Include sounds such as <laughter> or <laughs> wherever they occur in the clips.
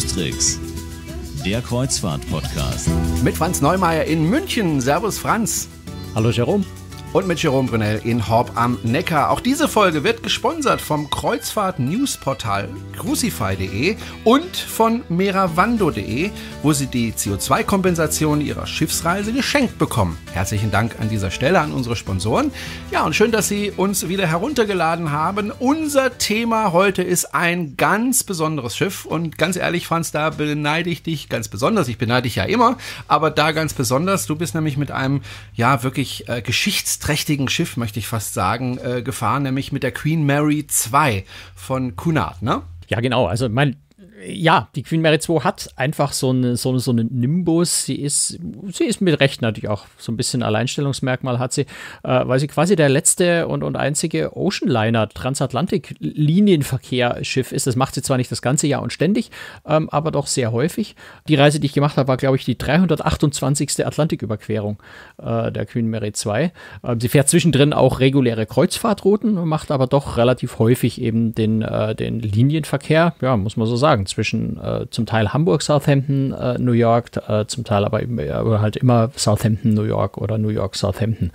Röstrix, der Kreuzfahrt-Podcast. Mit Franz Neumeier in München. Servus, Franz. Hallo, Jerome und mit Jerome Brunel in Horb am Neckar. Auch diese Folge wird gesponsert vom Kreuzfahrt-Newsportal crucify.de und von meravando.de, wo Sie die CO2-Kompensation Ihrer Schiffsreise geschenkt bekommen. Herzlichen Dank an dieser Stelle an unsere Sponsoren. Ja, und schön, dass Sie uns wieder heruntergeladen haben. Unser Thema heute ist ein ganz besonderes Schiff und ganz ehrlich, Franz, da beneide ich dich ganz besonders. Ich beneide dich ja immer, aber da ganz besonders. Du bist nämlich mit einem, ja, wirklich äh, Geschichts trächtigen Schiff, möchte ich fast sagen, äh, gefahren, nämlich mit der Queen Mary 2 von Cunard, ne? Ja, genau. Also, mein, ja, die Queen Mary 2 hat einfach so einen so eine, so eine Nimbus. Sie ist, sie ist mit Recht natürlich auch so ein bisschen Alleinstellungsmerkmal hat sie, äh, weil sie quasi der letzte und, und einzige Oceanliner, Transatlantik-Linienverkehrsschiff ist. Das macht sie zwar nicht das ganze Jahr und ständig, ähm, aber doch sehr häufig. Die Reise, die ich gemacht habe, war, glaube ich, die 328. Atlantiküberquerung äh, der Queen Mary 2. Äh, sie fährt zwischendrin auch reguläre Kreuzfahrtrouten, macht aber doch relativ häufig eben den, äh, den Linienverkehr, ja, muss man so sagen sagen, zwischen äh, zum Teil Hamburg, Southampton, äh, New York, äh, zum Teil aber, eben, aber halt immer Southampton, New York oder New York, Southampton.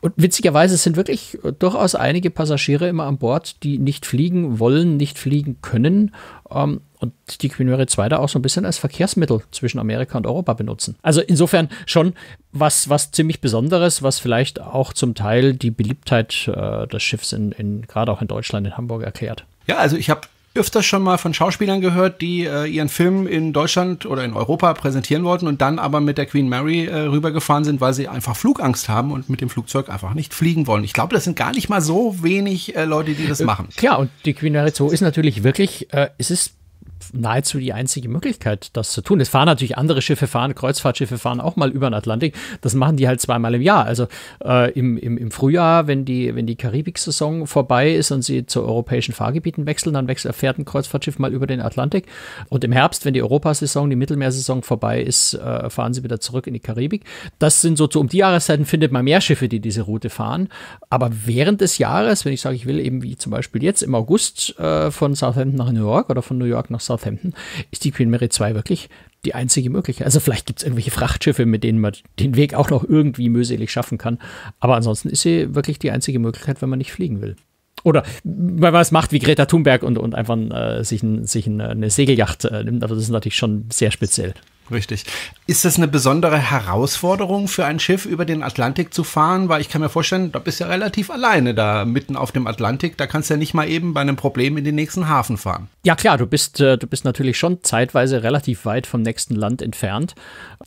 Und witzigerweise sind wirklich äh, durchaus einige Passagiere immer an Bord, die nicht fliegen wollen, nicht fliegen können. Ähm, und die Queen Mary 2 da auch so ein bisschen als Verkehrsmittel zwischen Amerika und Europa benutzen. Also insofern schon was, was ziemlich Besonderes, was vielleicht auch zum Teil die Beliebtheit äh, des Schiffs in, in gerade auch in Deutschland, in Hamburg erklärt. Ja, also ich habe öfter schon mal von Schauspielern gehört, die äh, ihren Film in Deutschland oder in Europa präsentieren wollten und dann aber mit der Queen Mary äh, rübergefahren sind, weil sie einfach Flugangst haben und mit dem Flugzeug einfach nicht fliegen wollen. Ich glaube, das sind gar nicht mal so wenig äh, Leute, die das äh, machen. Klar, und die Queen Mary 2 ist natürlich wirklich, äh, es ist nahezu die einzige Möglichkeit, das zu tun. Es fahren natürlich andere Schiffe, fahren Kreuzfahrtschiffe, fahren auch mal über den Atlantik. Das machen die halt zweimal im Jahr. Also äh, im, im, im Frühjahr, wenn die, wenn die Karibik-Saison vorbei ist und sie zu europäischen Fahrgebieten wechseln, dann wechselt, fährt ein Kreuzfahrtschiff mal über den Atlantik. Und im Herbst, wenn die Europasaison, die Mittelmeersaison vorbei ist, äh, fahren sie wieder zurück in die Karibik. Das sind so zu um die Jahreszeiten findet man mehr Schiffe, die diese Route fahren. Aber während des Jahres, wenn ich sage, ich will eben wie zum Beispiel jetzt im August äh, von Southampton nach New York oder von New York nach Southampton, Southampton, ist die Queen Mary 2 wirklich die einzige Möglichkeit. Also vielleicht gibt es irgendwelche Frachtschiffe, mit denen man den Weg auch noch irgendwie mühselig schaffen kann. Aber ansonsten ist sie wirklich die einzige Möglichkeit, wenn man nicht fliegen will. Oder weil man es macht wie Greta Thunberg und, und einfach äh, sich, ein, sich ein, äh, eine Segelyacht äh, nimmt. Aber also das ist natürlich schon sehr speziell. Richtig. Ist das eine besondere Herausforderung für ein Schiff, über den Atlantik zu fahren? Weil ich kann mir vorstellen, da bist du ja relativ alleine da mitten auf dem Atlantik. Da kannst du ja nicht mal eben bei einem Problem in den nächsten Hafen fahren. Ja klar, du bist, äh, du bist natürlich schon zeitweise relativ weit vom nächsten Land entfernt.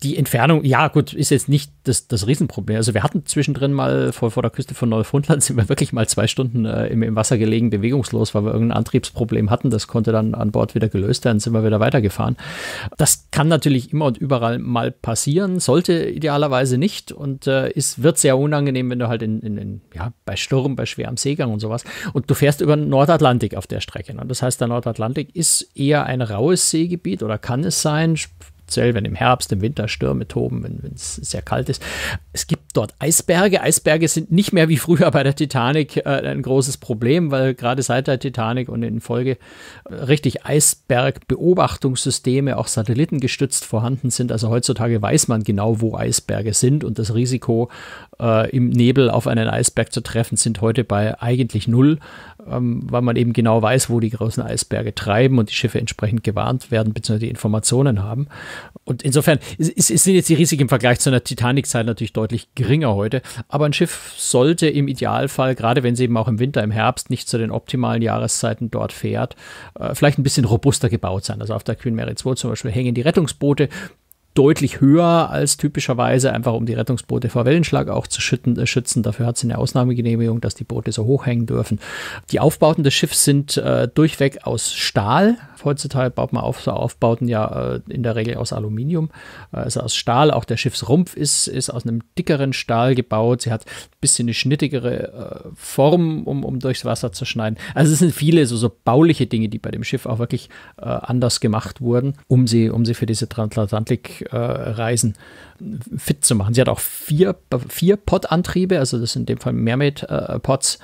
Die Entfernung, ja gut, ist jetzt nicht das, das Riesenproblem. Also wir hatten zwischendrin mal vor, vor der Küste von Neufundland, <laughs> sind wir wirklich mal zwei Stunden äh, im, im Wasser gelegen, bewegungslos, weil wir irgendein Antriebsproblem hatten. Das konnte dann an Bord wieder gelöst werden, sind wir wieder weitergefahren. Das kann natürlich immer und überall mal passieren, sollte idealerweise nicht und äh, ist, wird sehr unangenehm, wenn du halt in, in, in, ja, bei Sturm, bei schwerem Seegang und sowas und du fährst über den Nordatlantik auf der Strecke. Ne? Das heißt, der Nordatlantik ist eher ein raues Seegebiet oder kann es sein, speziell wenn im Herbst, im Winter Stürme toben, wenn es sehr kalt ist. Es gibt dort Eisberge. Eisberge sind nicht mehr wie früher bei der Titanic äh, ein großes Problem, weil gerade seit der Titanic und in Folge äh, richtig Eisbergbeobachtungssysteme, auch satellitengestützt vorhanden sind. Also heutzutage weiß man genau, wo Eisberge sind und das Risiko, äh, im Nebel auf einen Eisberg zu treffen, sind heute bei eigentlich null, ähm, weil man eben genau weiß, wo die großen Eisberge treiben und die Schiffe entsprechend gewarnt werden bzw. die Informationen haben. Und insofern ist, ist, sind jetzt die Risiken im Vergleich zu einer Titanic-Zeit natürlich deutlich geringer heute. Aber ein Schiff sollte im Idealfall, gerade wenn es eben auch im Winter, im Herbst nicht zu den optimalen Jahreszeiten dort fährt, äh, vielleicht ein bisschen robuster gebaut sein. Also auf der Queen Mary 2 zum Beispiel hängen die Rettungsboote deutlich höher als typischerweise, einfach um die Rettungsboote vor Wellenschlag auch zu schütten, äh, schützen. Dafür hat sie eine Ausnahmegenehmigung, dass die Boote so hoch hängen dürfen. Die Aufbauten des Schiffs sind äh, durchweg aus Stahl, Heutzutage baut man auf, so Aufbauten ja äh, in der Regel aus Aluminium, äh, also aus Stahl. Auch der Schiffsrumpf ist, ist aus einem dickeren Stahl gebaut. Sie hat ein bisschen eine schnittigere äh, Form, um, um durchs Wasser zu schneiden. Also es sind viele so, so bauliche Dinge, die bei dem Schiff auch wirklich äh, anders gemacht wurden, um sie, um sie für diese Transatlantik-Reisen fit zu machen. Sie hat auch vier, vier Pod-Antriebe, also das sind in dem Fall Mermaid-Pods. Äh,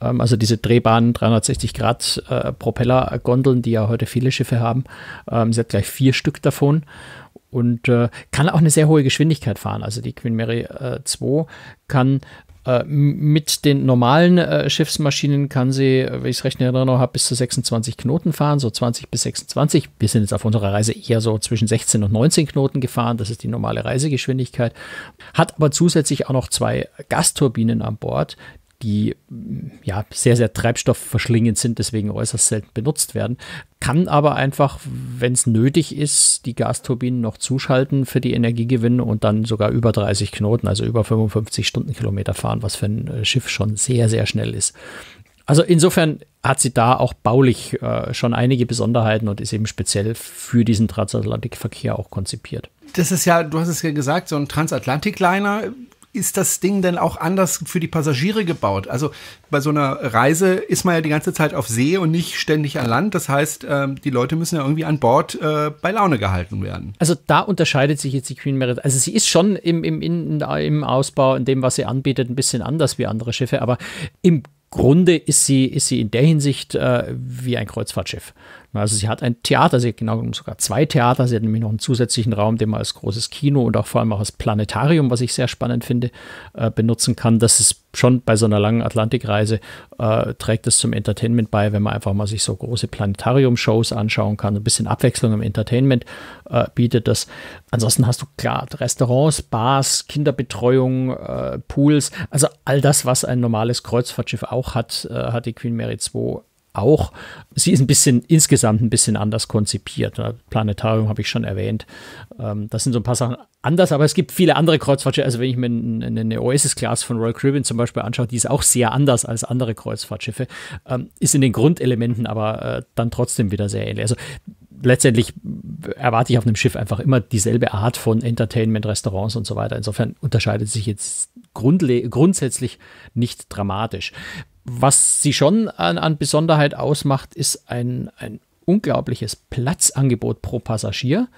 ähm, also diese drehbaren 360-Grad-Propellergondeln, äh, die ja heute viele Schiffe haben. Ähm, sie hat gleich vier Stück davon und äh, kann auch eine sehr hohe Geschwindigkeit fahren. Also die Queen Mary äh, kann äh, mit den normalen äh, Schiffsmaschinen kann sie, äh, wenn ich es recht erinnere, Erinnerung bis zu 26 Knoten fahren, so 20 bis 26. Wir sind jetzt auf unserer Reise eher so zwischen 16 und 19 Knoten gefahren, das ist die normale Reisegeschwindigkeit. Hat aber zusätzlich auch noch zwei Gasturbinen an Bord, die ja sehr, sehr treibstoffverschlingend sind, deswegen äußerst selten benutzt werden. Kann aber einfach, wenn es nötig ist, die Gasturbinen noch zuschalten für die Energiegewinne und dann sogar über 30 Knoten, also über 55 Stundenkilometer fahren, was für ein äh, Schiff schon sehr, sehr schnell ist. Also insofern hat sie da auch baulich äh, schon einige Besonderheiten und ist eben speziell für diesen Transatlantikverkehr auch konzipiert. Das ist ja, du hast es ja gesagt, so ein Transatlantikliner ist das Ding denn auch anders für die Passagiere gebaut? Also bei so einer Reise ist man ja die ganze Zeit auf See und nicht ständig an Land. Das heißt, ähm, die Leute müssen ja irgendwie an Bord äh, bei Laune gehalten werden. Also da unterscheidet sich jetzt die Queen Mary. Also sie ist schon im, im, im Ausbau, in dem, was sie anbietet, ein bisschen anders wie andere Schiffe, aber im Grunde ist sie, ist sie in der Hinsicht äh, wie ein Kreuzfahrtschiff. Also sie hat ein Theater, sie hat genau sogar zwei Theater, sie hat nämlich noch einen zusätzlichen Raum, den man als großes Kino und auch vor allem auch als Planetarium, was ich sehr spannend finde, äh, benutzen kann. Das ist schon bei so einer langen Atlantikreise, äh, trägt es zum Entertainment bei, wenn man einfach mal sich so große Planetarium-Shows anschauen kann. Ein bisschen Abwechslung im Entertainment äh, bietet das. Ansonsten hast du klar Restaurants, Bars, Kinderbetreuung, äh, Pools, also all das, was ein normales Kreuzfahrtschiff auch hat, äh, hat die Queen Mary 2 auch. Sie ist ein bisschen insgesamt ein bisschen anders konzipiert. Planetarium habe ich schon erwähnt. Ähm, das sind so ein paar Sachen anders, aber es gibt viele andere Kreuzfahrtschiffe. Also wenn ich mir eine Oasis-Class von Royal Caribbean zum Beispiel anschaue, die ist auch sehr anders als andere Kreuzfahrtschiffe, ähm, ist in den Grundelementen aber äh, dann trotzdem wieder sehr ähnlich. Also letztendlich erwarte ich auf einem Schiff einfach immer dieselbe Art von Entertainment, Restaurants und so weiter. Insofern unterscheidet sich jetzt grundsätzlich nicht dramatisch was sie schon an, an Besonderheit ausmacht, ist ein, ein unglaubliches Platzangebot pro Passagier.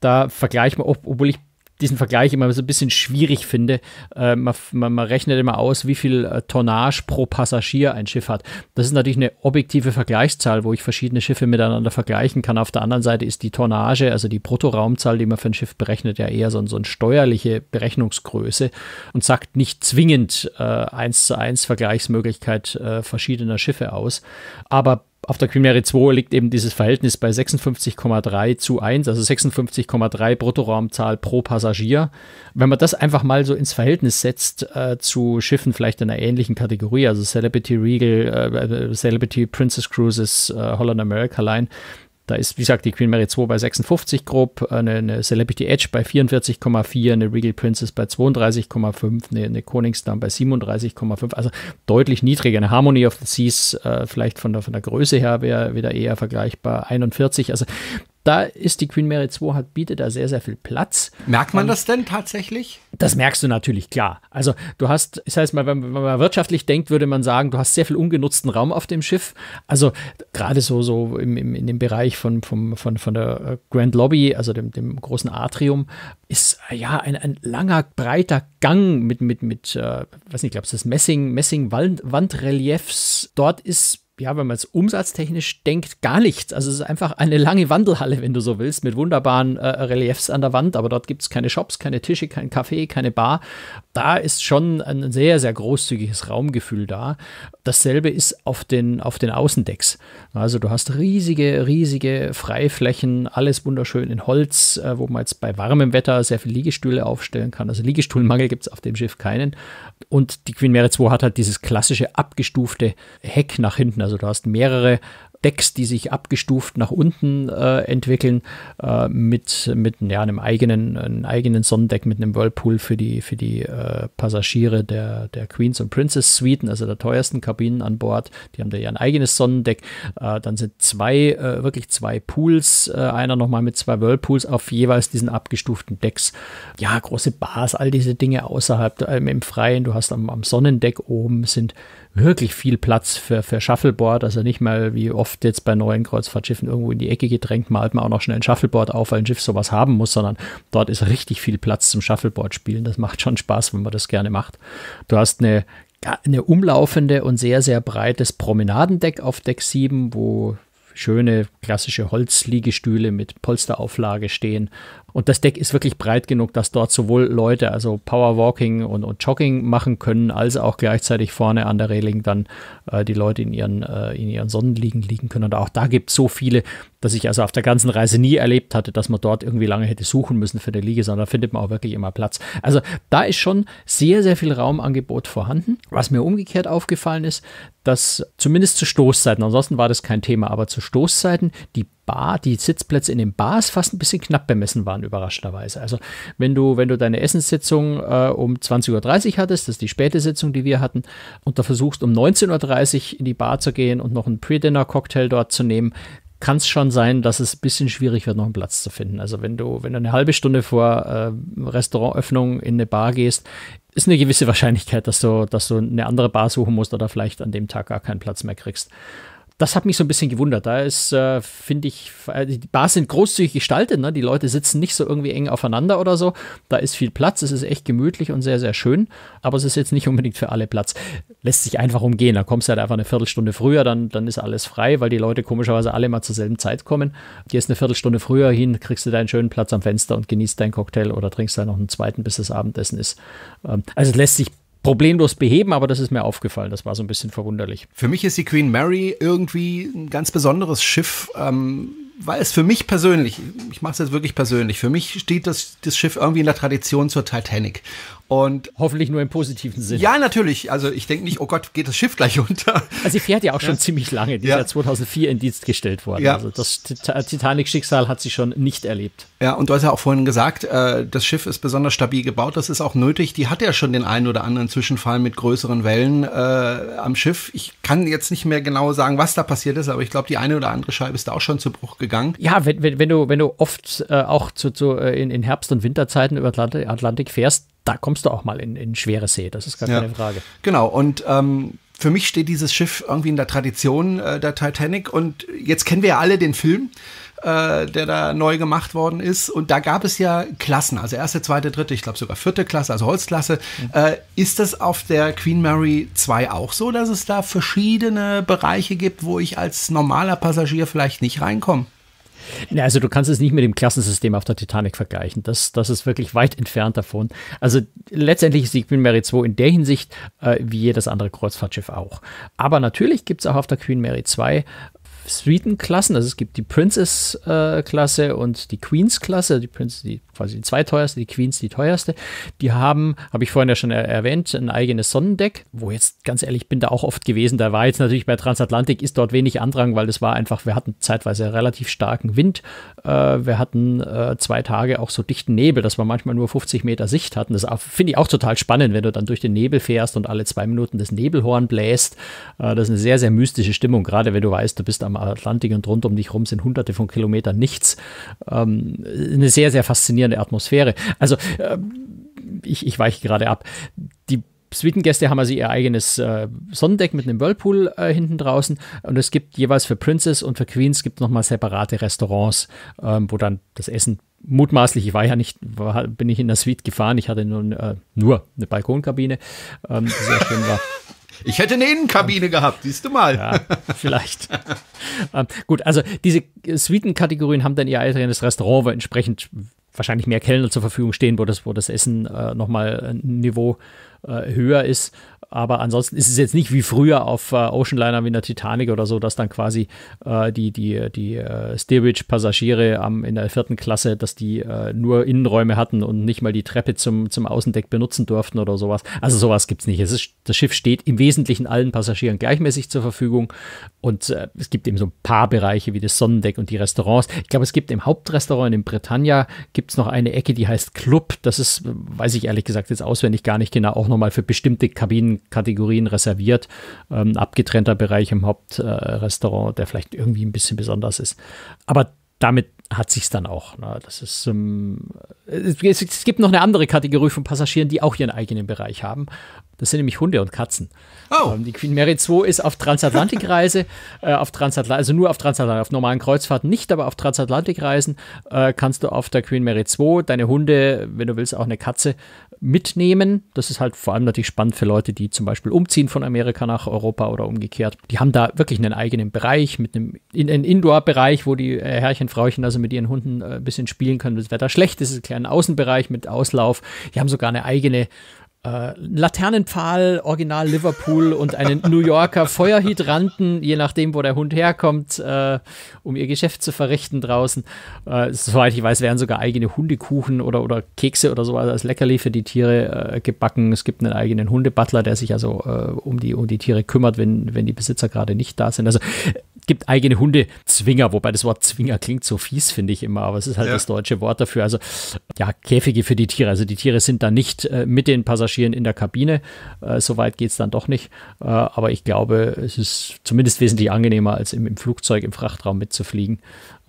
Da vergleichen wir, obwohl ich diesen Vergleich immer so ein bisschen schwierig finde. Äh, man, man, man, rechnet immer aus, wie viel äh, Tonnage pro Passagier ein Schiff hat. Das ist natürlich eine objektive Vergleichszahl, wo ich verschiedene Schiffe miteinander vergleichen kann. Auf der anderen Seite ist die Tonnage, also die Bruttoraumzahl, die man für ein Schiff berechnet, ja eher so, so eine steuerliche Berechnungsgröße und sagt nicht zwingend äh, eins äh, zu eins Vergleichsmöglichkeit äh, verschiedener Schiffe aus. Aber auf der Queen Mary 2 liegt eben dieses Verhältnis bei 56,3 zu 1, also 56,3 Bruttoraumzahl pro Passagier. Wenn man das einfach mal so ins Verhältnis setzt äh, zu Schiffen vielleicht in einer ähnlichen Kategorie, also Celebrity Regal, äh, äh, Celebrity Princess Cruises, äh, Holland America Line, da ist, wie gesagt, die Queen Mary 2 bei 56 grob, äh, eine, eine Celebrity Edge bei 44,4, eine Regal Princess bei 32,5, eine, eine Koningsdame bei 37,5, also deutlich niedriger. Eine Harmony of the Seas, äh, vielleicht von der, von der Größe her, wäre wieder eher vergleichbar, 41. Also da ist die Queen Mary 2 hat, bietet da sehr, sehr viel Platz. Merkt man und das denn tatsächlich? Das merkst du natürlich, klar. Also du hast, ich sage es mal, wenn, wenn man wirtschaftlich denkt, würde man sagen, du hast sehr viel ungenutzten Raum auf dem Schiff. Also gerade so, so im, im, in dem Bereich von, vom, von, von der äh, Grand Lobby, also dem, dem großen Atrium, ist äh, ja ein, ein langer, breiter Gang mit, mit, mit äh, weiß nicht, glaubst du, das Messing, Messing-Wandreliefs. Dort ist ja, wenn man es umsatztechnisch denkt, gar nichts. Also es ist einfach eine lange Wandelhalle, wenn du so willst, mit wunderbaren äh, Reliefs an der Wand, aber dort gibt es keine Shops, keine Tische, kein Café, keine Bar da ist schon ein sehr, sehr großzügiges Raumgefühl da. Dasselbe ist auf den, auf den Außendecks. Also du hast riesige, riesige Freiflächen, alles wunderschön in Holz, äh, wo man jetzt bei warmem Wetter sehr viele Liegestühle aufstellen kann. Also Liegestuhlmangel gibt es auf dem Schiff keinen. Und die Queen Mary 2 hat halt dieses klassische abgestufte Heck nach hinten. Also du hast mehrere Decks, die sich abgestuft nach unten äh, entwickeln, äh, mit, mit ja, einem eigenen, einem eigenen Sonnendeck, mit einem Whirlpool für die, für die äh, Passagiere der, der Queens und Princess Suiten, also der teuersten Kabinen an Bord. Die haben da ihr eigenes Sonnendeck. Äh, dann sind zwei, äh, wirklich zwei Pools, äh, einer nochmal mit zwei Whirlpools auf jeweils diesen abgestuften Decks. Ja, große Bars, all diese Dinge außerhalb im Freien. Du hast am, am Sonnendeck oben sind wirklich viel Platz für, für Shuffleboard. Also nicht mal wie oft jetzt bei neuen Kreuzfahrtschiffen irgendwo in die Ecke gedrängt, malt man auch noch schnell ein Shuffleboard auf, weil ein Schiff sowas haben muss, sondern dort ist richtig viel Platz zum Shuffleboard spielen. Das macht schon Spaß, wenn man das gerne macht. Du hast eine eine umlaufende und sehr, sehr breites Promenadendeck auf Deck 7, wo schöne klassische Holzliegestühle mit Polsterauflage stehen, und das Deck ist wirklich breit genug, dass dort sowohl Leute, also Powerwalking und, und Jogging machen können, als auch gleichzeitig vorne an der Reling dann äh, die Leute in ihren, äh, in ihren Sonnenliegen liegen können. Und auch da gibt es so viele, dass ich also auf der ganzen Reise nie erlebt hatte, dass man dort irgendwie lange hätte suchen müssen für eine Liege, sondern da findet man auch wirklich immer Platz. Also da ist schon sehr, sehr viel Raumangebot vorhanden. Was mir umgekehrt aufgefallen ist, dass zumindest zu Stoßzeiten, ansonsten war das kein Thema, aber zu Stoßzeiten die Bar, die Sitzplätze in den Bars fast ein bisschen knapp bemessen waren, überraschenderweise. Also wenn du, wenn du deine Essenssitzung äh, um 20.30 Uhr hattest, das ist die späte Sitzung, die wir hatten, und da versuchst um 19.30 Uhr in die Bar zu gehen und noch einen Pre-Dinner-Cocktail dort zu nehmen, kann es schon sein, dass es ein bisschen schwierig wird, noch einen Platz zu finden. Also wenn du, wenn du eine halbe Stunde vor äh, Restaurantöffnung in eine Bar gehst, ist eine gewisse Wahrscheinlichkeit, dass du, dass du eine andere Bar suchen musst oder vielleicht an dem Tag gar keinen Platz mehr kriegst das hat mich so ein bisschen gewundert. Da ist, äh, finde ich, äh, die Bars sind großzügig gestaltet. Ne? Die Leute sitzen nicht so irgendwie eng aufeinander oder so. Da ist viel Platz. Es ist echt gemütlich und sehr, sehr schön. Aber es ist jetzt nicht unbedingt für alle Platz. Lässt sich einfach umgehen. Da kommst du halt einfach eine Viertelstunde früher. Dann, dann ist alles frei, weil die Leute komischerweise alle mal zur selben Zeit kommen. Gehst eine Viertelstunde früher hin, kriegst du deinen schönen Platz am Fenster und genießt deinen Cocktail oder trinkst da noch einen zweiten, bis das Abendessen ist. Ähm, also lässt sich problemlos beheben, aber das ist mir aufgefallen. Das war so ein bisschen verwunderlich. Für mich ist die Queen Mary irgendwie ein ganz besonderes Schiff. Ähm weil es für mich persönlich, ich mache es jetzt wirklich persönlich, für mich steht das, das Schiff irgendwie in der Tradition zur Titanic. Und Hoffentlich nur im positiven Sinne. Ja, natürlich. Also ich denke nicht, oh Gott, geht das Schiff gleich unter. Also sie fährt ja auch schon ja. ziemlich lange. Die ist ja 2004 in Dienst gestellt worden. Ja. Also das Titanic-Schicksal hat sie schon nicht erlebt. Ja, und du hast ja auch vorhin gesagt, äh, das Schiff ist besonders stabil gebaut. Das ist auch nötig. Die hat ja schon den einen oder anderen Zwischenfall mit größeren Wellen äh, am Schiff. Ich kann jetzt nicht mehr genau sagen, was da passiert ist, aber ich glaube, die eine oder andere Scheibe ist da auch schon zu Bruch gegangen. Ja, wenn, wenn, wenn, du, wenn du oft äh, auch zu, zu, äh, in, in Herbst- und Winterzeiten über Atlantik, Atlantik fährst, da kommst du auch mal in, in schwere See, das ist gar keine Frage. Genau, und ähm, für mich steht dieses Schiff irgendwie in der Tradition äh, der Titanic und jetzt kennen wir ja alle den Film, äh, der da neu gemacht worden ist und da gab es ja Klassen, also erste, zweite, dritte, ich glaube sogar vierte Klasse, also Holzklasse. Mhm. Äh, ist das auf der Queen Mary 2 auch so, dass es da verschiedene Bereiche gibt, wo ich als normaler Passagier vielleicht nicht reinkomme? also du kannst es nicht mit dem Klassensystem auf der Titanic vergleichen. Das, das ist wirklich weit entfernt davon. Also letztendlich ist die Queen Mary 2 in der Hinsicht äh, wie jedes andere Kreuzfahrtschiff auch. Aber natürlich gibt es auch auf der Queen Mary 2 Suitenklassen. Also es gibt die Princess-Klasse äh, und die Queens-Klasse. Die, Prinz, die quasi die zweiteuerste, die Queens die teuerste. Die haben, habe ich vorhin ja schon er erwähnt, ein eigenes Sonnendeck, wo jetzt ganz ehrlich, ich bin da auch oft gewesen. Da war jetzt natürlich bei Transatlantik ist dort wenig Andrang, weil das war einfach, wir hatten zeitweise relativ starken Wind. Äh, wir hatten äh, zwei Tage auch so dichten Nebel, dass wir manchmal nur 50 Meter Sicht hatten. Das finde ich auch total spannend, wenn du dann durch den Nebel fährst und alle zwei Minuten das Nebelhorn bläst. Äh, das ist eine sehr, sehr mystische Stimmung, gerade wenn du weißt, du bist am Atlantik und rund um dich rum sind hunderte von Kilometern nichts. Ähm, eine sehr, sehr faszinierende faszinierende Atmosphäre. Also äh, ich, ich weiche gerade ab. Die Suitengäste haben also ihr eigenes äh, Sonnendeck mit einem Whirlpool äh, hinten draußen und es gibt jeweils für Princess und für Queens gibt nochmal separate Restaurants, ähm, wo dann das Essen mutmaßlich, ich war ja nicht, war, bin ich in der Suite gefahren, ich hatte nun äh, nur eine Balkonkabine, ähm, die sehr schön war. <laughs> Ich hätte eine Innenkabine ähm, gehabt, siehst du mal. Ja, vielleicht. <laughs> ähm, gut, also diese Suitenkategorien haben dann ihr eigenes Restaurant, wo entsprechend wahrscheinlich mehr Kellner zur Verfügung stehen, wo das, wo das Essen äh, nochmal ein Niveau äh, höher ist. Aber ansonsten ist es jetzt nicht wie früher auf äh, Oceanliner wie in der Titanic oder so, dass dann quasi äh, die, die, die äh, Steerage-Passagiere in der vierten Klasse, dass die äh, nur Innenräume hatten und nicht mal die Treppe zum, zum Außendeck benutzen durften oder sowas. Also sowas gibt es nicht. das Schiff steht im Wesentlichen allen Passagieren gleichmäßig zur Verfügung. Und äh, es gibt eben so ein paar Bereiche wie das Sonnendeck und die Restaurants. Ich glaube, es gibt im Hauptrestaurant in Britannia gibt es noch eine Ecke, die heißt Club. Das ist, weiß ich ehrlich gesagt jetzt auswendig gar nicht genau, auch nochmal für bestimmte Kabinen Kategorien reserviert. Ähm, abgetrennter Bereich im Hauptrestaurant, äh, der vielleicht irgendwie ein bisschen besonders ist. Aber damit hat sich's dann auch. Ne? Das ist, ähm, es, es, gibt noch eine andere Kategorie von Passagieren, die auch ihren eigenen Bereich haben. Das sind nämlich Hunde und Katzen. Oh. Ähm, die Queen Mary 2 ist auf Transatlantikreise, äh, auf Transatlant also nur auf Transatlantik, auf normalen Kreuzfahrten nicht, aber auf Transatlantikreisen äh, kannst du auf der Queen Mary 2 deine Hunde, wenn du willst, auch eine Katze mitnehmen. Das ist halt vor allem natürlich spannend für Leute, die zum Beispiel umziehen von Amerika nach Europa oder umgekehrt. Die haben da wirklich einen eigenen Bereich, mit einem, in, einen Indoor-Bereich, wo die äh, Herrchen, Frauchen also mit ihren Hunden äh, ein bisschen spielen können, wenn das Wetter schlecht ist. ist ein kleiner Außenbereich mit Auslauf. Die haben sogar eine eigene äh, Laternenpfahl, Original Liverpool und einen New Yorker Feuerhydranten, je nachdem, wo der Hund herkommt, äh, um ihr Geschäft zu verrichten draußen. Äh, soweit ich weiß, werden sogar eigene Hundekuchen oder, oder Kekse oder so als Leckerli für die Tiere äh, gebacken. Es gibt einen eigenen Hundebutler, der sich also äh, um, die, um die Tiere kümmert, wenn, wenn die Besitzer gerade nicht da sind. Also gibt eigene Hundezwinger, wobei das Wort Zwinger klingt so fies, finde ich immer, aber es ist halt ja. das deutsche Wort dafür. Also ja, Käfige für die Tiere. Also die Tiere sind da nicht äh, mit den Passagieren in der Kabine. Äh, weit geht es dann doch nicht. Äh, aber ich glaube, es ist zumindest wesentlich angenehmer, als im, im Flugzeug, im Frachtraum mitzufliegen.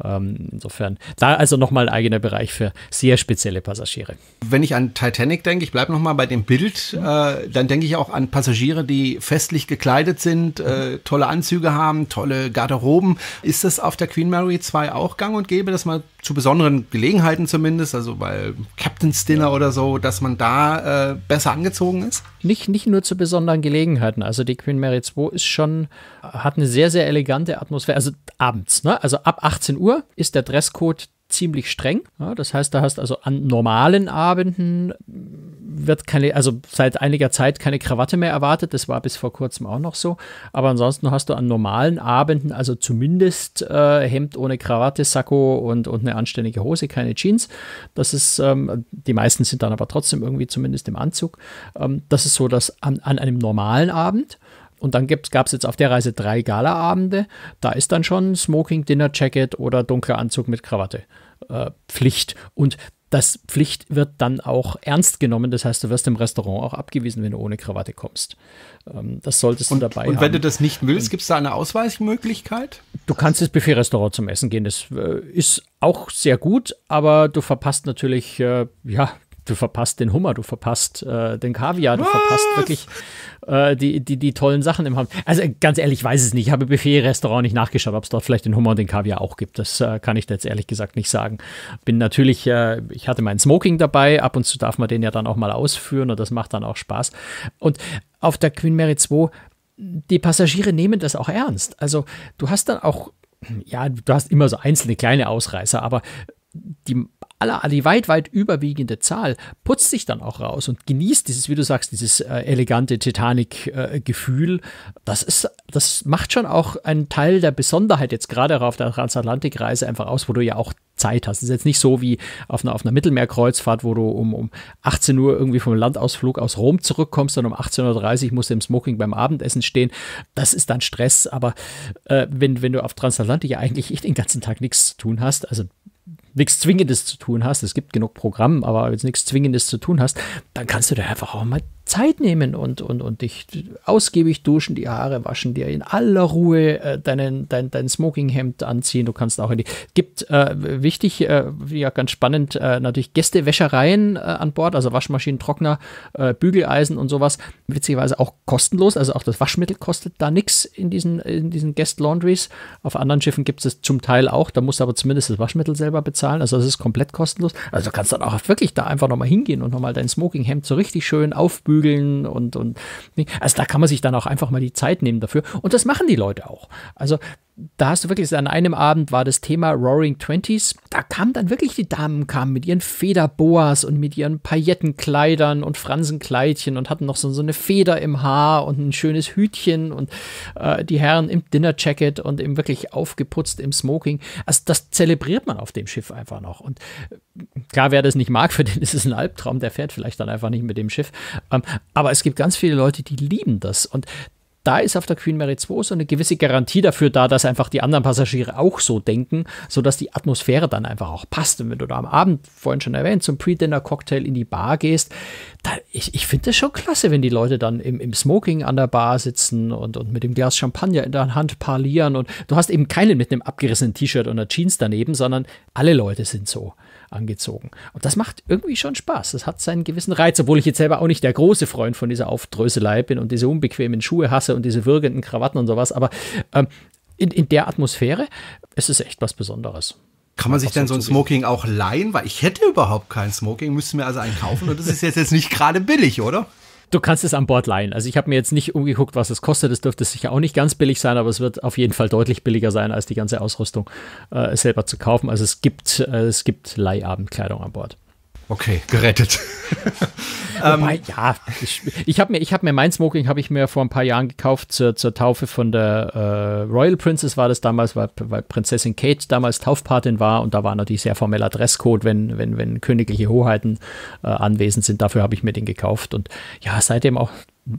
Ähm, insofern, da also nochmal ein eigener Bereich für sehr spezielle Passagiere. Wenn ich an Titanic denke, ich bleibe nochmal bei dem Bild, äh, dann denke ich auch an Passagiere, die festlich gekleidet sind, äh, tolle Anzüge haben, tolle Garten Garderoben. Ist das auf der Queen Mary 2 auch gang und gäbe, dass man zu besonderen Gelegenheiten zumindest, also bei Captain's Dinner oder so, dass man da äh, besser angezogen ist? Nicht, nicht nur zu besonderen Gelegenheiten. Also die Queen Mary 2 ist schon, hat eine sehr, sehr elegante Atmosphäre. Also abends, ne? Also ab 18 Uhr ist der Dresscode ziemlich streng. Ja, das heißt, da hast also an normalen Abenden wird keine, also seit einiger Zeit keine Krawatte mehr erwartet. Das war bis vor kurzem auch noch so. Aber ansonsten hast du an normalen Abenden, also zumindest äh, Hemd ohne Krawatte, Sakko und, und eine anständige Hose, keine Jeans. Das ist, ähm, die meisten sind dann aber trotzdem irgendwie zumindest im Anzug. Ähm, das ist so, dass an, an einem normalen Abend. Und dann gab es jetzt auf der Reise drei Galaabende. Da ist dann schon Smoking Dinner Jacket oder dunkler Anzug mit Krawatte. Äh, Pflicht. Und das Pflicht wird dann auch ernst genommen. Das heißt, du wirst im Restaurant auch abgewiesen, wenn du ohne Krawatte kommst. Ähm, das solltest du und, dabei haben. Und wenn du das nicht willst, gibt es da eine Ausweichmöglichkeit? Du kannst ins Buffet-Restaurant zum Essen gehen. Das äh, ist auch sehr gut, aber du verpasst natürlich, äh, ja, du verpasst den Hummer, du verpasst äh, den Kaviar, du Was? verpasst wirklich äh, die, die, die tollen Sachen im Hamburg. Also ganz ehrlich, ich weiß es nicht. Ich habe Buffet-Restaurant nicht nachgeschaut, ob es dort vielleicht den Hummer und den Kaviar auch gibt. Das äh, kann ich jetzt ehrlich gesagt nicht sagen. Bin natürlich, äh, ich hatte mein Smoking dabei. Ab und zu darf man den ja dann auch mal ausführen und das macht dann auch Spaß. Und auf der Queen Mary 2, die Passagiere nehmen das auch ernst. Also du hast dann auch, ja, du hast immer so einzelne kleine Ausreißer, aber die aller, die weit, weit überwiegende Zahl putzt sich dann auch raus und genießt dieses, wie du sagst, dieses äh, elegante Titanic-Gefühl. Äh, das ist, das macht schon auch einen Teil der Besonderheit jetzt gerade auf der Transatlantikreise einfach aus, wo du ja auch Zeit hast. Es ist jetzt nicht so wie auf einer, auf einer Mittelmeerkreuzfahrt, wo du um, um 18 Uhr irgendwie vom Landausflug aus Rom zurückkommst und um 18.30 Uhr musst du im Smoking beim Abendessen stehen. Das ist dann Stress, aber äh, wenn, wenn du auf Transatlantik ja eigentlich eh den ganzen Tag nichts zu tun hast, also nichts Zwingendes zu tun hast, es gibt genug Programme, aber wenn du nichts Zwingendes zu tun hast, dann kannst du da einfach auch mal Zeit nehmen und, und, und dich ausgiebig duschen, die Haare waschen, dir in aller Ruhe äh, deinen, dein, dein Smokinghemd anziehen. Du kannst auch in die. Gibt äh, wichtig, äh, ja, ganz spannend, äh, natürlich Gästewäschereien äh, an Bord, also Waschmaschinen, Trockner, äh, Bügeleisen und sowas. Witzigerweise auch kostenlos, also auch das Waschmittel kostet da nichts in diesen, in diesen Guest Laundries. Auf anderen Schiffen gibt es das zum Teil auch, da musst du aber zumindest das Waschmittel selber bezahlen, also das ist komplett kostenlos. Also du kannst dann auch wirklich da einfach nochmal hingehen und nochmal dein Smokinghemd so richtig schön aufbügeln prügeln und, und also da kann man sich dann auch einfach mal die Zeit nehmen dafür. Und das machen die Leute auch. Also da hast du wirklich, an einem Abend war das Thema Roaring Twenties, da kamen dann wirklich die Damen, kamen mit ihren Federboas und mit ihren Paillettenkleidern und Fransenkleidchen und hatten noch so, so eine Feder im Haar und ein schönes Hütchen und äh, die Herren im Dinnerjacket und eben wirklich aufgeputzt im Smoking. Also das zelebriert man auf dem Schiff einfach noch. Und äh, klar, wer das nicht mag, für den ist es ein Albtraum, der fährt vielleicht dann einfach nicht mit dem Schiff. Ähm, aber es gibt ganz viele Leute, die lieben das. Und da ist auf der Queen Mary 2 so eine gewisse Garantie dafür da, dass einfach die anderen Passagiere auch so denken, sodass die Atmosphäre dann einfach auch passt. Und wenn du da am Abend, vorhin schon erwähnt, zum Pre-Dinner-Cocktail in die Bar gehst, da, ich, ich finde das schon klasse, wenn die Leute dann im, im Smoking an der Bar sitzen und, und mit dem Glas Champagner in der Hand parlieren. Und du hast eben keinen mit einem abgerissenen T-Shirt oder Jeans daneben, sondern alle Leute sind so angezogen. Und das macht irgendwie schon Spaß. Das hat seinen gewissen Reiz, obwohl ich jetzt selber auch nicht der große Freund von dieser Aufdröselei bin und diese unbequemen Schuhe hasse und diese würgenden Krawatten und sowas. Aber ähm, in, in der Atmosphäre ist es echt was Besonderes. Kann man sich denn so ein Smoking auch leihen? Weil ich hätte überhaupt kein Smoking, müsste mir also einen kaufen und das ist jetzt, jetzt nicht gerade billig, oder? Du kannst es an Bord leihen. Also ich habe mir jetzt nicht umgeguckt, was es kostet. Es dürfte sicher auch nicht ganz billig sein, aber es wird auf jeden Fall deutlich billiger sein, als die ganze Ausrüstung äh, selber zu kaufen. Also es gibt, äh, es gibt Leihabendkleidung an Bord. Okay, gerettet. <laughs> Wobei, ähm, ja, ich, ich habe mir, hab mir mein Smoking habe ich mir vor ein paar Jahren gekauft zur, zur Taufe von der äh, Royal Princess war das damals, weil, weil, Prinzessin Kate damals Taufpatin war und da war natürlich sehr formeller Dresscode, wenn, wenn, wenn königliche Hoheiten äh, anwesend sind. Dafür habe ich mir den gekauft und ja, seitdem auch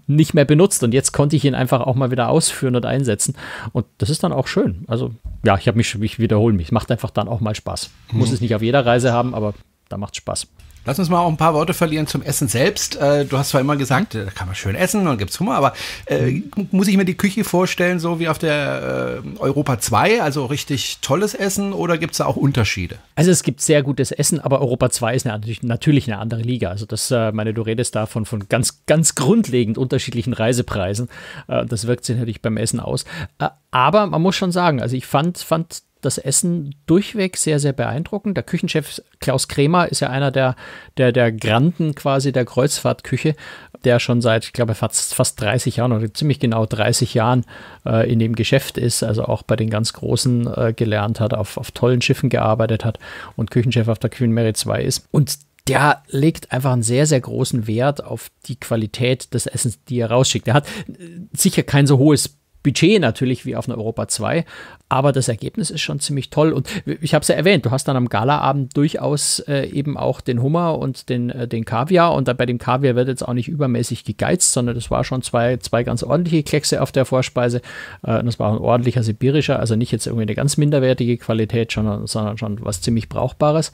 nicht mehr benutzt und jetzt konnte ich ihn einfach auch mal wieder ausführen und einsetzen und das ist dann auch schön. Also ja, ich habe mich, ich wiederhole mich, macht einfach dann auch mal Spaß. Mhm. Muss es nicht auf jeder Reise haben, aber da macht's Spaß. Lass uns mal auch ein paar Worte verlieren zum Essen selbst. Äh, du hast zwar immer gesagt, äh, da kann man schön essen und gibt es Hunger, aber äh, mhm. muss ich mir die Küche vorstellen, so wie auf der äh, Europa 2, also richtig tolles Essen oder gibt es da auch Unterschiede? Also es gibt sehr gutes Essen, aber Europa 2 ist eine, natürlich eine andere Liga. Also das, äh, meine, du redest davon von ganz, ganz grundlegend unterschiedlichen Reisepreisen. das wirkt sich natürlich beim Essen aus. aber man muss schon sagen, also ich fand, fand das Essen durchweg sehr, sehr beeindruckend. Der Küchenchef Klaus Kremer ist ja einer der, der, der Granden quasi der Kreuzfahrtküche, der schon seit, ich glaube, fast, fast 30 Jahren oder ziemlich genau 30 Jahren äh, in dem Geschäft ist, also auch bei den ganz Großen äh, gelernt hat, auf, auf tollen Schiffen gearbeitet hat und Küchenchef auf der Queen Mary 2 ist. Und der legt einfach einen sehr, sehr großen Wert auf die Qualität des Essens, die er rausschickt. Er hat äh, sicher kein so hohes Budget natürlich wie auf einer Europa 2, aber das Ergebnis ist schon ziemlich toll. Und ich habe es ja erwähnt, du hast dann am Galaabend durchaus äh, eben auch den Hummer und den, äh, den Kaviar. Und bei dem Kaviar wird jetzt auch nicht übermäßig gegeizt, sondern das war schon zwei, zwei ganz ordentliche Kleckse auf der Vorspeise. Äh, das war ein ordentlicher sibirischer, also nicht jetzt irgendwie eine ganz minderwertige Qualität, schon, sondern schon was ziemlich Brauchbares.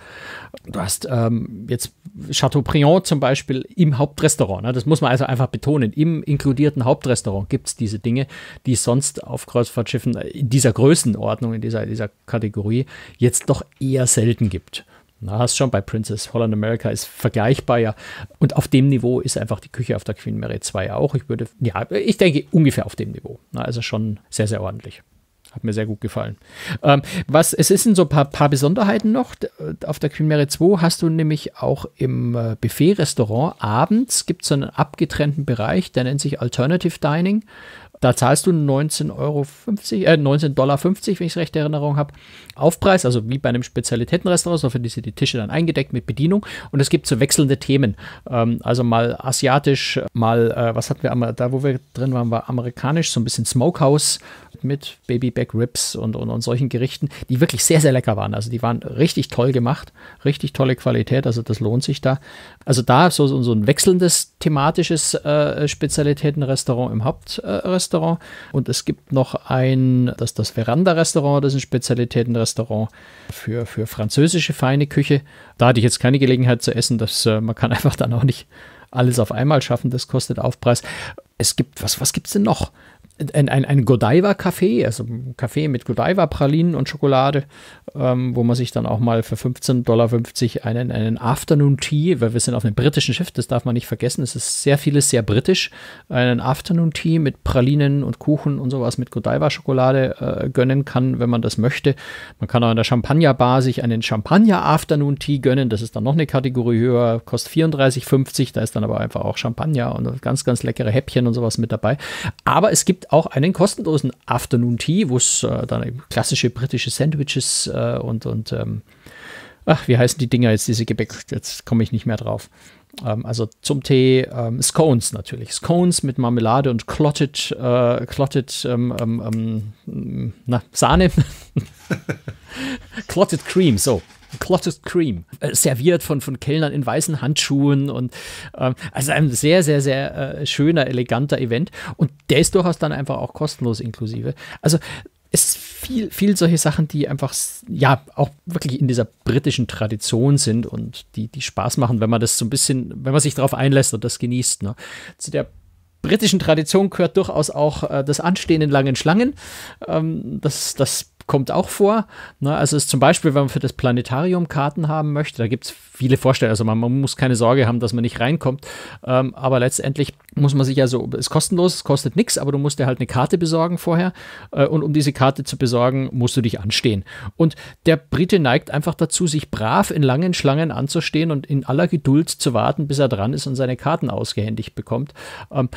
Du hast ähm, jetzt Chateaubriand zum Beispiel im Hauptrestaurant. Ne? Das muss man also einfach betonen. Im inkludierten Hauptrestaurant gibt es diese Dinge, die sonst auf Kreuzfahrtschiffen äh, in dieser Größenordnung, in dieser, dieser Kategorie jetzt doch eher selten gibt. Na, hast schon bei Princess Holland America ist vergleichbar, ja. Und auf dem Niveau ist einfach die Küche auf der Queen Mary 2 auch. Ich würde, ja, ich denke ungefähr auf dem Niveau. Na, also schon sehr, sehr ordentlich. Hat mir sehr gut gefallen. Ähm, was, es sind so ein paar, paar, Besonderheiten noch. Äh, auf der Queen Mary 2 hast du nämlich auch im äh, Buffet-Restaurant abends gibt es einen abgetrennten Bereich, der nennt sich Alternative Dining. Da zahlst du 19,50 Euro, äh, 19,50 Dollar, wenn ich es recht in Erinnerung habe, Aufpreis, also wie bei einem Spezialitätenrestaurant, so für die sind die Tische dann eingedeckt mit Bedienung und es gibt so wechselnde Themen. Ähm, also mal asiatisch, mal, äh, was hatten wir, da wo wir drin waren, war amerikanisch, so ein bisschen Smokehouse mit Babyback Ribs und, und, und solchen Gerichten, die wirklich sehr, sehr lecker waren. Also die waren richtig toll gemacht, richtig tolle Qualität, also das lohnt sich da. Also da so, so ein wechselndes thematisches äh, Spezialitätenrestaurant im Hauptrestaurant. Äh, Restaurant. Und es gibt noch ein, das ist das Veranda-Restaurant, das ist ein Spezialitätenrestaurant für, für französische feine Küche. Da hatte ich jetzt keine Gelegenheit zu essen, das, äh, man kann <laughs> einfach dann auch nicht alles auf einmal schaffen, das kostet Aufpreis. Es gibt, was, was gibt es denn noch? ein, ein, ein Godiva-Café, also ein Café mit Godiva-Pralinen und Schokolade, ähm, wo man sich dann auch mal für 15,50 Dollar einen, einen Afternoon-Tea, weil wir sind auf einem britischen Schiff, das darf man nicht vergessen, es ist sehr vieles sehr britisch, einen Afternoon-Tea mit Pralinen und Kuchen und sowas mit Godiva-Schokolade äh, gönnen kann, wenn man das möchte. Man kann auch in der Champagner-Bar sich einen Champagner-Afternoon-Tea gönnen, das ist dann noch eine Kategorie höher, kostet 34,50, da ist dann aber einfach auch Champagner und ganz, ganz leckere Häppchen und sowas mit dabei. Aber es gibt auch einen kostenlosen Afternoon Tea, wo es äh, dann klassische britische Sandwiches äh, und, und ähm, ach, wie heißen die Dinger jetzt, diese Gebäck, jetzt komme ich nicht mehr drauf. Ähm, also zum Tee ähm, Scones natürlich. Scones mit Marmelade und Clotted, äh, clotted ähm, ähm, ähm, na, Sahne. <laughs> clotted Cream, so. Clotted Cream, äh, serviert von, von Kellnern in weißen Handschuhen und ähm, also ein sehr, sehr, sehr äh, schöner, eleganter Event und der ist durchaus dann einfach auch kostenlos inklusive. Also es ist viel, viel solche Sachen, die einfach, ja, auch wirklich in dieser britischen Tradition sind und die, die Spaß machen, wenn man das so ein bisschen, wenn man sich darauf einlässt und das genießt. Ne? Zu der britischen Tradition gehört durchaus auch äh, das Anstehen in langen Schlangen. Ähm, das, das kommt auch vor. Ne? Also ist zum Beispiel, wenn man für das Planetarium Karten haben möchte, da gibt es viele Vorstellungen. Also man, man, muss keine Sorge haben, dass man nicht reinkommt. Ähm, aber letztendlich muss man sich also, ist kostenlos, es kostet nichts, aber du musst dir halt eine Karte besorgen vorher. Äh, und um diese Karte zu besorgen, musst du dich anstehen. Und der Brite neigt einfach dazu, sich brav in langen Schlangen anzustehen und in aller Geduld zu warten, bis er dran ist und seine Karten ausgehändigt bekommt. Ähm,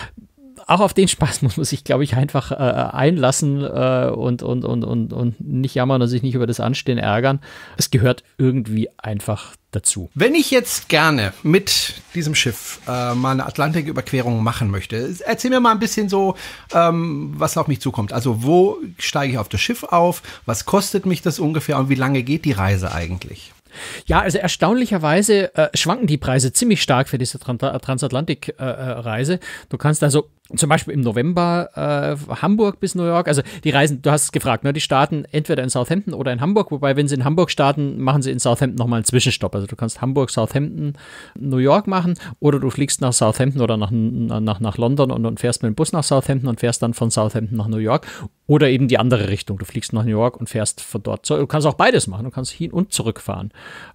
auch auf den Spaß <laughs> muss man sich, glaube ich, einfach äh, einlassen äh, und, und, und, und, und nicht jammern und sich nicht über das Anstehen ärgern. Es gehört irgendwie einfach dazu. Wenn ich jetzt gerne mit diesem Schiff äh, mal eine Atlantiküberquerung machen möchte, erzähl mir mal ein bisschen so, ähm, was auf mich zukommt. Also wo steige ich auf das Schiff auf? Was kostet mich das ungefähr und wie lange geht die Reise eigentlich? Ja, also erstaunlicherweise äh, schwanken die Preise ziemlich stark für diese Transatlantik-Reise. Äh, äh du kannst also zum Beispiel im November äh, Hamburg bis New York. Also die reisen, du hast es gefragt, ne? die starten entweder in Southampton oder in Hamburg. Wobei, wenn sie in Hamburg starten, machen sie in Southampton nochmal einen Zwischenstopp. Also du kannst Hamburg, Southampton, New York machen oder du fliegst nach Southampton oder nach, nach, nach London und, und fährst mit dem Bus nach Southampton und fährst dann von Southampton nach New York. Oder eben die andere Richtung. Du fliegst nach New York und fährst von dort. Du kannst auch beides machen. Du kannst hin und zurückfahren.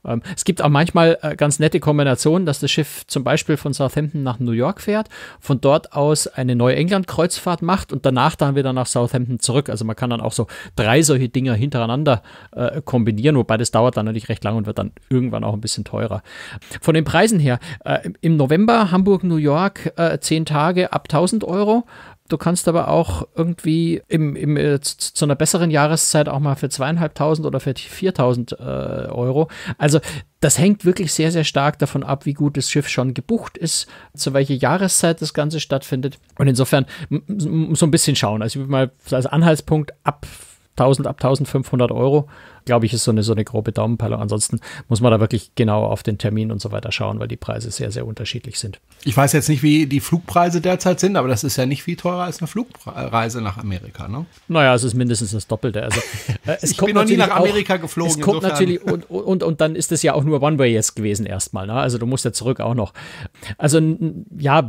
Ähm, es gibt auch manchmal äh, ganz nette Kombinationen, dass das Schiff zum Beispiel von Southampton nach New York fährt, von dort aus ein eine Neuengland-Kreuzfahrt macht und danach dann wieder nach Southampton zurück. Also man kann dann auch so drei solche Dinger hintereinander äh, kombinieren, wobei das dauert dann natürlich recht lang und wird dann irgendwann auch ein bisschen teurer. Von den Preisen her, äh, im November Hamburg, New York, äh, 10 Tage ab 1000 Euro, Du kannst aber auch irgendwie im, im, äh, zu, zu einer besseren Jahreszeit auch mal für zweieinhalbtausend oder für 4000 äh, Euro. Also das hängt wirklich sehr, sehr stark davon ab, wie gut das Schiff schon gebucht ist, zu welcher Jahreszeit das Ganze stattfindet. Und insofern so ein bisschen schauen. Also ich würde mal als Anhaltspunkt ab 1000 ab 1500 Euro, glaube ich, ist so eine, so eine grobe Daumenpeilung. Ansonsten muss man da wirklich genau auf den Termin und so weiter schauen, weil die Preise sehr, sehr unterschiedlich sind. Ich weiß jetzt nicht, wie die Flugpreise derzeit sind, aber das ist ja nicht viel teurer als eine Flugreise nach Amerika, ne? Naja, es ist mindestens das Doppelte. Also, <laughs> äh, es ich kommt bin noch nie nach Amerika auch, geflogen. Es kommt insofern. natürlich, und, <laughs> und, und dann ist es ja auch nur One-Way jetzt gewesen erstmal. Ne? Also du musst ja zurück auch noch. Also ja,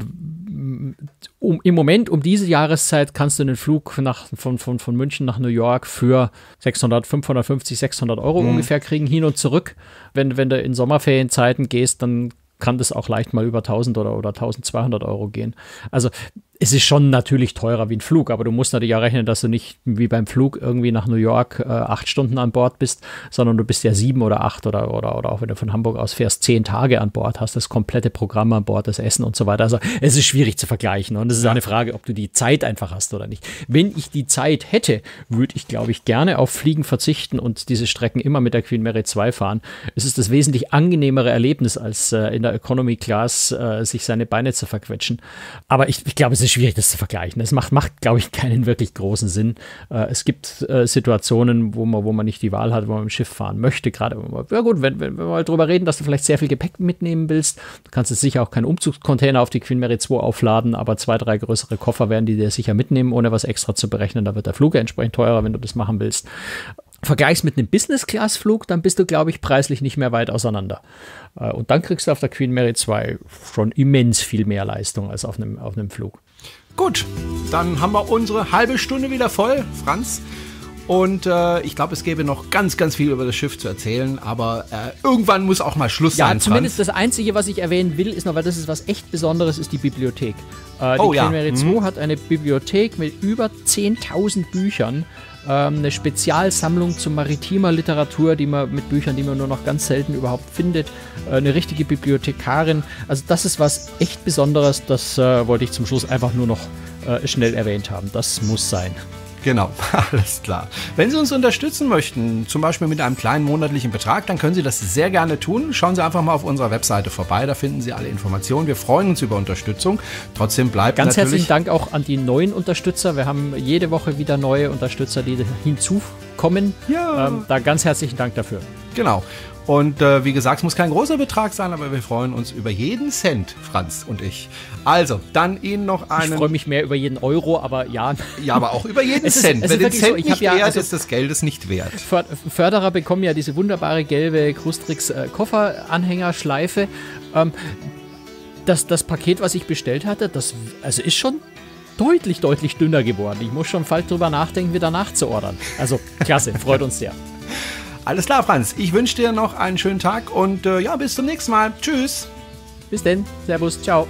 um, im Moment um diese Jahreszeit kannst du einen Flug nach, von, von, von München nach New York für 600, 550, 600 Euro mhm. ungefähr kriegen, hin und zurück. Wenn, wenn du in Sommerferienzeiten gehst, dann kann das auch leicht mal über 1000 oder, oder 1200 Euro gehen. Also es ist schon natürlich teurer wie ein Flug, aber du musst natürlich auch rechnen, dass du nicht wie beim Flug irgendwie nach New York äh, acht Stunden an Bord bist, sondern du bist ja sieben oder acht oder, oder, oder auch wenn du von Hamburg aus fährst, zehn Tage an Bord, hast das komplette Programm an Bord, das Essen und so weiter. Also es ist schwierig zu vergleichen und es ist eine Frage, ob du die Zeit einfach hast oder nicht. Wenn ich die Zeit hätte, würde ich, glaube ich, gerne auf Fliegen verzichten und diese Strecken immer mit der Queen Mary 2 fahren. Es ist das wesentlich angenehmere Erlebnis, als äh, in der Economy Class äh, sich seine Beine zu verquetschen. Aber ich, ich glaube, es ist ist schwierig, das zu vergleichen. Es macht, macht glaube ich, keinen wirklich großen Sinn. Äh, es gibt äh, Situationen, wo man, wo man nicht die Wahl hat, wo man im Schiff fahren möchte. Gerade, ja gut, wenn, wenn wir mal drüber reden, dass du vielleicht sehr viel Gepäck mitnehmen willst, du kannst du sicher auch keinen Umzugscontainer auf die Queen Mary 2 aufladen, aber zwei, drei größere Koffer werden die dir sicher mitnehmen, ohne was extra zu berechnen. Da wird der Flug entsprechend teurer, wenn du das machen willst. Vergleichs mit einem Business-Class-Flug, dann bist du, glaube ich, preislich nicht mehr weit auseinander. Äh, und dann kriegst du auf der Queen Mary 2 schon immens viel mehr Leistung als auf einem, auf einem Flug. Gut, dann haben wir unsere halbe Stunde wieder voll, Franz. Und äh, ich glaube, es gäbe noch ganz, ganz viel über das Schiff zu erzählen, aber äh, irgendwann muss auch mal Schluss ja, sein. Ja, zumindest Franz. das Einzige, was ich erwähnen will, ist noch, weil das ist was echt Besonderes, ist die Bibliothek. Äh, oh, die ja. Kenmeri 2 mhm. hat eine Bibliothek mit über 10.000 Büchern ähm, eine Spezialsammlung zu maritimer Literatur, die man mit Büchern, die man nur noch ganz selten überhaupt findet, äh, eine richtige Bibliothekarin. Also das ist was echt Besonderes, das äh, wollte ich zum Schluss einfach nur noch äh, schnell erwähnt haben. Das muss sein. Genau, <laughs> alles klar. Wenn Sie uns unterstützen möchten, zum Beispiel mit einem kleinen monatlichen Betrag, dann können Sie das sehr gerne tun. Schauen Sie einfach mal auf unserer Webseite vorbei, da finden Sie alle Informationen. Wir freuen uns über Unterstützung. Trotzdem bleibt Ganz herzlichen Dank auch an die neuen Unterstützer. Wir haben jede Woche wieder neue Unterstützer, die hinzukommen. Ja. Ähm, da ganz herzlichen Dank dafür. Genau. Und äh, wie gesagt, es muss kein großer Betrag sein, aber wir freuen uns über jeden Cent, Franz und ich. Also, dann Ihnen noch einen. Ich freue mich mehr über jeden Euro, aber ja. Ja, aber auch über jeden <laughs> ist, Cent. Wenn den Cent so, ich nicht ja, also, ist, das Geld ist nicht wert. Förderer bekommen ja diese wunderbare gelbe Krustrix-Kofferanhängerschleife. Äh, ähm, das, das Paket, was ich bestellt hatte, das also ist schon deutlich, deutlich dünner geworden. Ich muss schon bald drüber nachdenken, wieder nachzuordern. Also, klasse, freut <laughs> uns sehr. Alles klar, Franz. Ich wünsche dir noch einen schönen Tag und äh, ja, bis zum nächsten Mal. Tschüss. Bis denn. Servus. Ciao.